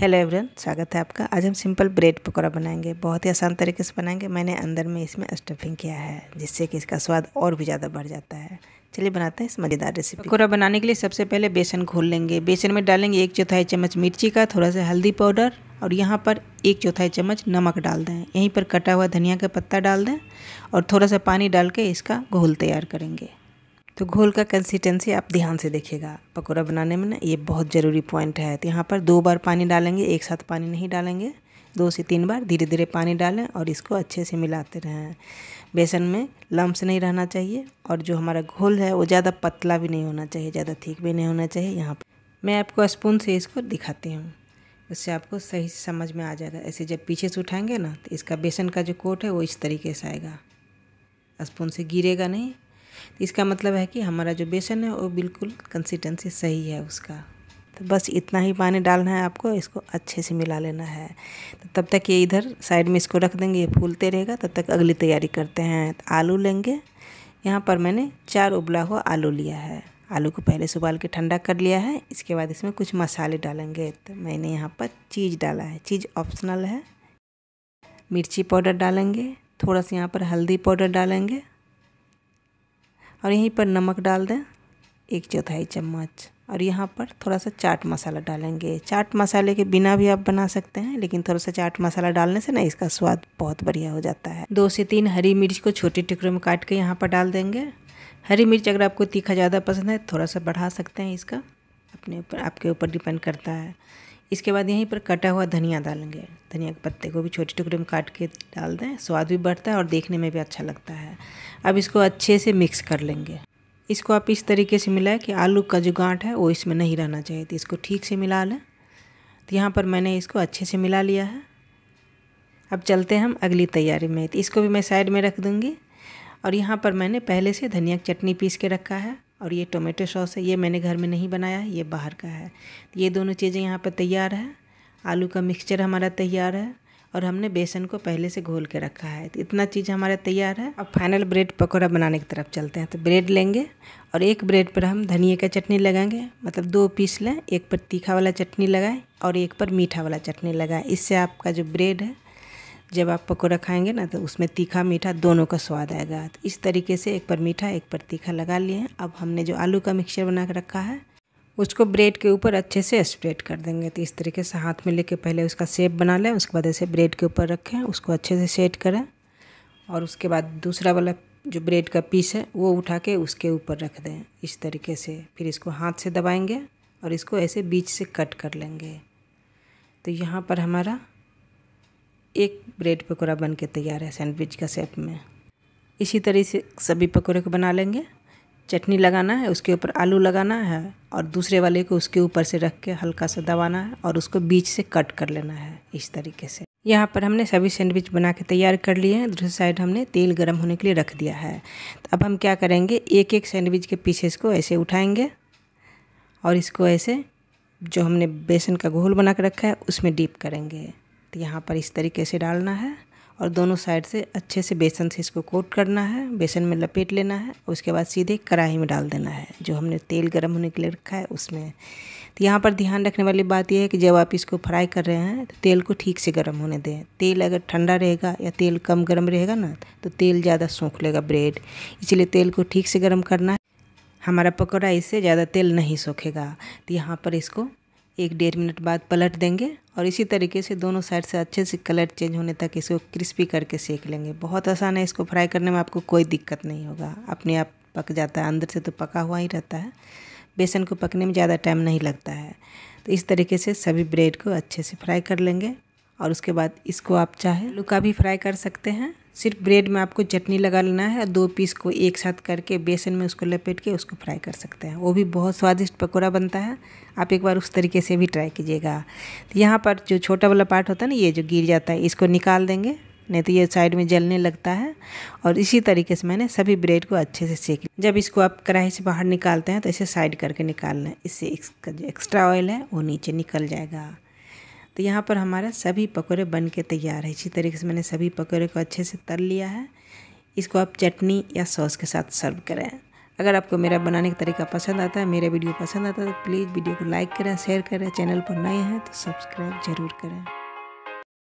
hello everyone स्वागत है आपका आज हम सिंपल ब्रेड पकौड़ा बनाएंगे बहुत ही आसान तरीके से बनाएंगे मैंने अंदर में इसमें स्टफिंग किया है जिससे कि इसका स्वाद और भी ज़्यादा बढ़ जाता है चलिए बनाते हैं इस मज़ेदार रेसिपी पकौड़ा बनाने के लिए सबसे पहले बेसन घोल लेंगे बेसन में डालेंगे एक चौथाई चम्मच मिर्ची का थोड़ा सा हल्दी पाउडर और यहाँ पर एक चौथाई चम्मच नमक डाल दें यहीं पर कटा हुआ धनिया का पत्ता डाल दें और थोड़ा सा पानी डाल के इसका घोल तैयार करेंगे तो घोल का कंसिस्टेंसी आप ध्यान से देखिएगा पकौड़ा बनाने में ना ये बहुत ज़रूरी पॉइंट है तो यहाँ पर दो बार पानी डालेंगे एक साथ पानी नहीं डालेंगे दो से तीन बार धीरे धीरे पानी डालें और इसको अच्छे से मिलाते रहें बेसन में लम्स नहीं रहना चाहिए और जो हमारा घोल है वो ज़्यादा पतला भी नहीं होना चाहिए ज़्यादा ठीक भी नहीं होना चाहिए यहाँ पर मैं आपको स्पून से इसको दिखाती हूँ उससे आपको सही समझ में आ जाएगा ऐसे जब पीछे से उठाएंगे ना तो इसका बेसन का जो कोट है वो इस तरीके से आएगा स्पून से गिरेगा नहीं तो इसका मतलब है कि हमारा जो बेसन है वो बिल्कुल कंसिस्टेंसी सही है उसका तो बस इतना ही पानी डालना है आपको इसको अच्छे से मिला लेना है तो तब तक ये इधर साइड में इसको रख देंगे ये फूलते रहेगा तब तक अगली तैयारी करते हैं तो आलू लेंगे यहाँ पर मैंने चार उबला हुआ आलू लिया है आलू को पहले से उबाल के ठंडा कर लिया है इसके बाद इसमें कुछ मसाले डालेंगे तो मैंने यहाँ पर चीज़ डाला है चीज़ ऑप्शनल है मिर्ची पाउडर डालेंगे थोड़ा सा यहाँ पर हल्दी पाउडर डालेंगे और यहीं पर नमक डाल दें एक चौथाई चम्मच और यहाँ पर थोड़ा सा चाट मसाला डालेंगे चाट मसाले के बिना भी आप बना सकते हैं लेकिन थोड़ा सा चाट मसाला डालने से ना इसका स्वाद बहुत बढ़िया हो जाता है दो से तीन हरी मिर्च को छोटे टुकड़ों में काट के यहाँ पर डाल देंगे हरी मिर्च अगर आपको तीखा ज़्यादा पसंद है थोड़ा सा बढ़ा सकते हैं इसका अपने ऊपर आपके ऊपर डिपेंड करता है इसके बाद यहीं पर कटा हुआ धनिया डालेंगे धनिया के पत्ते को भी छोटे टुकड़े में काट के डाल दें स्वाद भी बढ़ता है और देखने में भी अच्छा लगता है अब इसको अच्छे से मिक्स कर लेंगे इसको आप इस तरीके से मिलाएं कि आलू का जो गांठ है वो इसमें नहीं रहना चाहिए तो इसको ठीक से मिला लें तो यहाँ पर मैंने इसको अच्छे से मिला लिया है अब चलते हैं हम अगली तैयारी में तो इसको भी मैं साइड में रख दूँगी और यहाँ पर मैंने पहले से धनिया की चटनी पीस के रखा है और ये टोमेटो सॉस है ये मैंने घर में नहीं बनाया ये बाहर का है ये दोनों चीज़ें यहाँ पर तैयार है आलू का मिक्सचर हमारा तैयार है और हमने बेसन को पहले से घोल के रखा है तो इतना चीज़ हमारा तैयार है अब फाइनल ब्रेड पकौड़ा बनाने की तरफ चलते हैं तो ब्रेड लेंगे और एक ब्रेड पर हम धनिया का चटनी लगाएंगे मतलब दो पीस लें एक पर तीखा वाला चटनी लगाएं और एक पर मीठा वाला चटनी लगाएं इससे आपका जो ब्रेड है जब आप पकौड़ा खाएंगे ना तो उसमें तीखा मीठा दोनों का स्वाद आएगा तो इस तरीके से एक पर मीठा एक पर तीखा लगा लिए अब हमने जो आलू का मिक्सचर बना कर रखा है उसको ब्रेड के ऊपर अच्छे से स्प्रेड कर देंगे तो इस तरीके से हाथ में लेके पहले उसका सेप बना लें उसके बाद ऐसे ब्रेड के ऊपर रखें उसको अच्छे से सेट करें और उसके बाद दूसरा वाला जो ब्रेड का पीस है वो उठा के उसके ऊपर रख दें इस तरीके से फिर इसको हाथ से दबाएंगे और इसको ऐसे बीच से कट कर लेंगे तो यहाँ पर हमारा एक ब्रेड पकौड़ा बन के तैयार है सैंडविच का सेप में इसी तरह से सभी पकौड़े को बना लेंगे चटनी लगाना है उसके ऊपर आलू लगाना है और दूसरे वाले को उसके ऊपर से रख के हल्का सा दबाना है और उसको बीच से कट कर लेना है इस तरीके से यहाँ पर हमने सभी सैंडविच बना के तैयार कर लिए हैं दूसरी साइड हमने तेल गर्म होने के लिए रख दिया है तो अब हम क्या करेंगे एक एक सैंडविच के पीसेस को ऐसे उठाएंगे और इसको ऐसे जो हमने बेसन का घोल बना के रखा है उसमें डीप करेंगे तो यहाँ पर इस तरीके से डालना है और दोनों साइड से अच्छे से बेसन से इसको कोट करना है बेसन में लपेट लेना है उसके बाद सीधे कढ़ाई में डाल देना है जो हमने तेल गर्म होने के लिए रखा है उसमें तो यहाँ पर ध्यान रखने वाली बात यह है कि जब आप इसको फ्राई कर रहे हैं तो तेल को ठीक से गर्म होने दें तेल अगर ठंडा रहेगा या तेल कम गर्म रहेगा ना तो तेल ज़्यादा सूख लेगा ब्रेड इसलिए तेल को ठीक से गर्म करना है हमारा पकौड़ा इससे ज़्यादा तेल नहीं सूखेगा तो यहाँ पर इसको एक डेढ़ मिनट बाद पलट देंगे और इसी तरीके से दोनों साइड से अच्छे से कलर चेंज होने तक इसको क्रिस्पी करके सेक लेंगे बहुत आसान है इसको फ्राई करने में आपको कोई दिक्कत नहीं होगा अपने आप पक जाता है अंदर से तो पका हुआ ही रहता है बेसन को पकने में ज़्यादा टाइम नहीं लगता है तो इस तरीके से सभी ब्रेड को अच्छे से फ्राई कर लेंगे और उसके बाद इसको आप चाहे लुका भी फ्राई कर सकते हैं सिर्फ ब्रेड में आपको चटनी लगा लेना है और दो पीस को एक साथ करके बेसन में उसको लपेट के उसको फ्राई कर सकते हैं वो भी बहुत स्वादिष्ट पकौड़ा बनता है आप एक बार उस तरीके से भी ट्राई कीजिएगा तो यहाँ पर जो छोटा वाला पार्ट होता है ना ये जो गिर जाता है इसको निकाल देंगे नहीं तो ये साइड में जलने लगता है और इसी तरीके से मैंने सभी ब्रेड को अच्छे से सेक जब इसको आप कढ़ाई से बाहर निकालते हैं तो इसे साइड करके निकाल लें इससे इसका जो एक्स्ट्रा ऑयल है वो नीचे निकल जाएगा तो यहाँ पर हमारा सभी पकौड़े बन के तैयार है इसी तरीके से मैंने सभी पकौड़े को अच्छे से तल लिया है इसको आप चटनी या सॉस के साथ सर्व करें अगर आपको मेरा बनाने का तरीका पसंद आता है मेरा वीडियो पसंद आता है तो प्लीज़ वीडियो को लाइक करें शेयर करें चैनल पर नए हैं तो सब्सक्राइब ज़रूर करें